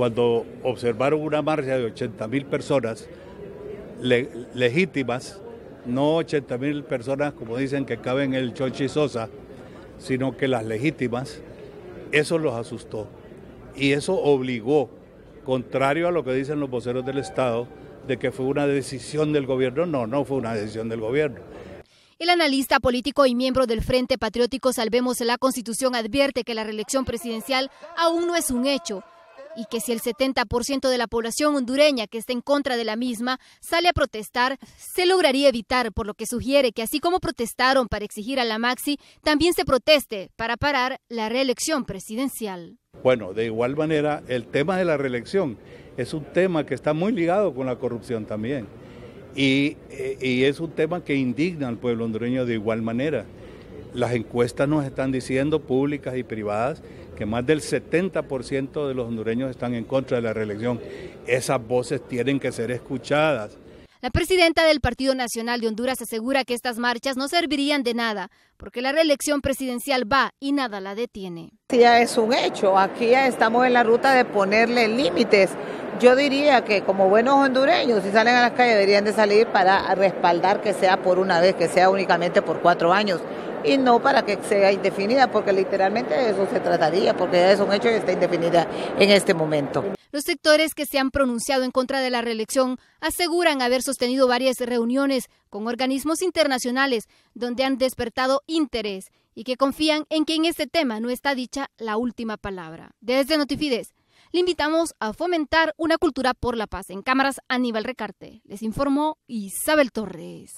cuando observaron una marcha de 80.000 personas legítimas, no 80 mil personas como dicen que caben en el Chochi Sosa, sino que las legítimas, eso los asustó. Y eso obligó, contrario a lo que dicen los voceros del Estado, de que fue una decisión del gobierno. No, no fue una decisión del gobierno. El analista político y miembro del Frente Patriótico Salvemos la Constitución advierte que la reelección presidencial aún no es un hecho, y que si el 70% de la población hondureña que está en contra de la misma sale a protestar, se lograría evitar, por lo que sugiere que así como protestaron para exigir a la Maxi, también se proteste para parar la reelección presidencial. Bueno, de igual manera, el tema de la reelección es un tema que está muy ligado con la corrupción también y, eh, y es un tema que indigna al pueblo hondureño de igual manera. Las encuestas nos están diciendo, públicas y privadas, que más del 70% de los hondureños están en contra de la reelección. Esas voces tienen que ser escuchadas. La presidenta del Partido Nacional de Honduras asegura que estas marchas no servirían de nada, porque la reelección presidencial va y nada la detiene. Ya es un hecho, aquí ya estamos en la ruta de ponerle límites. Yo diría que como buenos hondureños, si salen a las calles deberían de salir para respaldar que sea por una vez, que sea únicamente por cuatro años, y no para que sea indefinida, porque literalmente eso se trataría, porque es un hecho y está indefinida en este momento. Los sectores que se han pronunciado en contra de la reelección aseguran haber sostenido varias reuniones con organismos internacionales donde han despertado interés y que confían en que en este tema no está dicha la última palabra. Desde Notifides, le invitamos a fomentar una cultura por la paz. En cámaras, Aníbal Recarte. Les informó Isabel Torres.